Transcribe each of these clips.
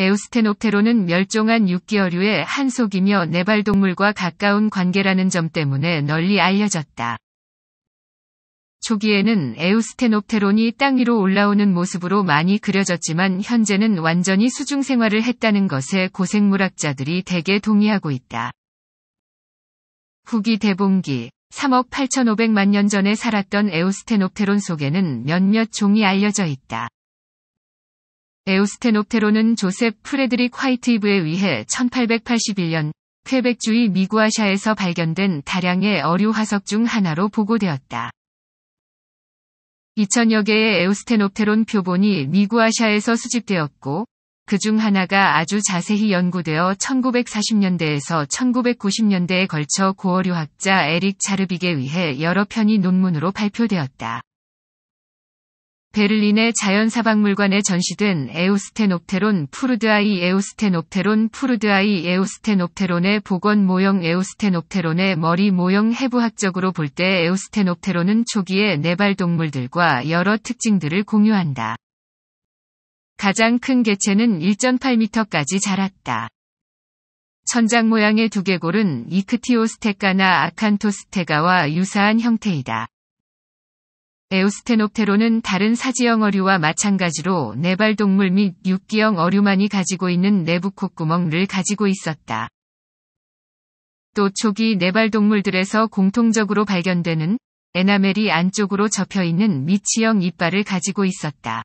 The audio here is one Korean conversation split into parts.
에우스테노테로는 멸종한 6기어류의 한속이며 네발동물과 가까운 관계라는 점 때문에 널리 알려졌다. 초기에는 에우스테노테론이 땅 위로 올라오는 모습으로 많이 그려졌지만 현재는 완전히 수중 생활을 했다는 것에 고생물학자들이 대개 동의하고 있다. 후기 대봉기 3억 8,500만 년 전에 살았던 에우스테노테론 속에는 몇몇 종이 알려져 있다. 에우스테노테로는 조셉 프레드릭 화이트이브에 의해 1881년 퀘벡주의 미구아샤에서 발견된 다량의 어류 화석 중 하나로 보고되었다. 2000여 개의 에우스테노테론 표본이 미구아샤에서 수집되었고 그 중 하나가 아주 자세히 연구되어 1940년대에서 1990년대에 걸쳐 고어류학자 에릭 자르빅에 의해 여러 편이 논문으로 발표되었다. 베를린의 자연사박물관에 전시된 에우스테녹테론 푸르드아이 에우스테녹테론 푸르드아이 에우스테녹테론의 복원 모형 에우스테녹테론의 머리 모형 해부학적으로 볼 때에우스테녹테론은 초기의 네발 동물들과 여러 특징들을 공유한다. 가장 큰 개체는 1.8m까지 자랐다. 천장 모양의 두개골은 이크티오스테가나 아칸토스테가와 유사한 형태이다. 에우스테노테론은 다른 사지형 어류와 마찬가지로 네발동물 및 육기형 어류만이 가지고 있는 내부 콧구멍을 가지고 있었다. 또 초기 네발동물들에서 공통적으로 발견되는 에나멜이 안쪽으로 접혀있는 미치형 이빨을 가지고 있었다.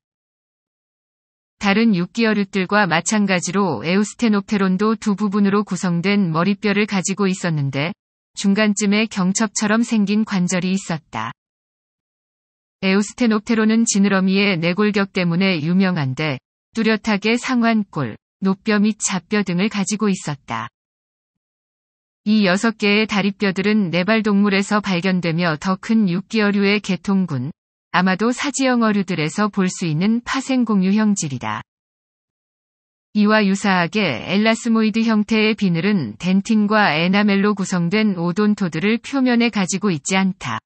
다른 육기어류들과 마찬가지로 에우스테노테론도두 부분으로 구성된 머리뼈를 가지고 있었는데 중간쯤에 경첩처럼 생긴 관절이 있었다. 에우스테노테로는 지느러미의 내골격 때문에 유명한데 뚜렷하게 상완골, 높뼈 및 잡뼈 등을 가지고 있었다. 이 6개의 다리뼈들은 네발동물에서 발견되며 더큰 6기어류의 개통군, 아마도 사지형 어류들에서 볼 수 있는 파생공유 형질이다. 이와 유사하게 엘라스모이드 형태의 비늘은 덴틴과 에나멜로 구성된 오돈토드를 표면에 가지고 있지 않다.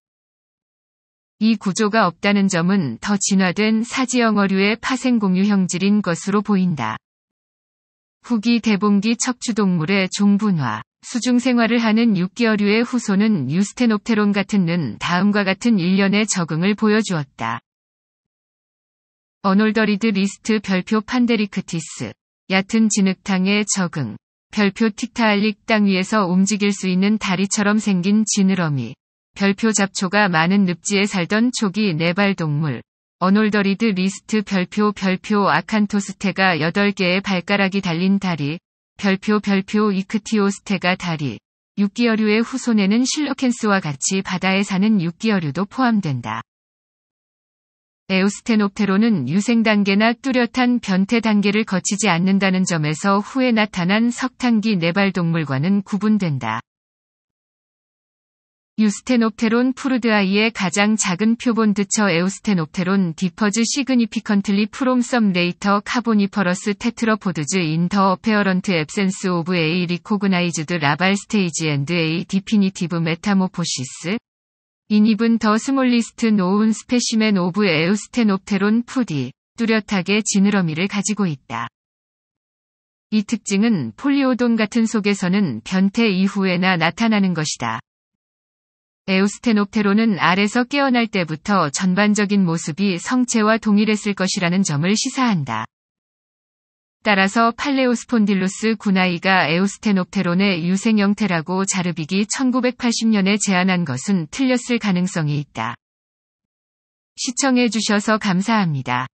이 구조가 없다는 점은 더 진화된 사지영어류의 파생공유 형질인 것으로 보인다. 후기 대봉기 척추동물의 종분화, 수중생활을 하는 육기어류의 후손은 유스테노테론 같은 는 다음과 같은 일련의 적응을 보여주었다. 어놀더리드 리스트 별표 판데리크티스, 얕은 진흙탕의 적응, 별표 티타알릭 땅 위에서 움직일 수 있는 다리처럼 생긴 지느러미, 별표 잡초가 많은 늪지에 살던 초기 네발 동물. 어놀더리드 리스트 별표 별표 아칸토스테가 8개의 발가락이 달린 다리. 별표 별표 이크티오스테가 다리. 육기어류의 후손에는 실로켄스와 같이 바다에 사는 육기어류도 포함된다. 에우스테노테로는 유생 단계나 뚜렷한 변태 단계를 거치지 않는다는 점에서 후에 나타난 석탄기 네발 동물과는 구분된다. 유스테노테론 푸르드아이의 가장 작은 표본 드처 에우스테노테론 디퍼즈 시그니피컨틀리 프롬 썸 레이터 카보니퍼러스 테트러포드즈 인더 어페어런트 앱센스 오브 에이 리코그나이즈드 라발 스테이지 앤드 에이 디피니티브 메타모포시스 인입은 더 스몰리스트 노운 스페시맨 오브 에우스테노테론 푸디 뚜렷하게 지느러미를 가지고 있다. 이 특징은 폴리오돈 같은 속에서는 변태 이후에나 나타나는 것이다. 에우스테녹테로는 알에서 깨어날 때부터 전반적인 모습이 성체와 동일했을 것이라는 점을 시사한다. 따라서 팔레오스폰딜로스 구나이가 에우스테녹테론의 유생 형태라고 자르빅이 1980년에 제안한 것은 틀렸을 가능성이 있다. 시청해주셔서 감사합니다.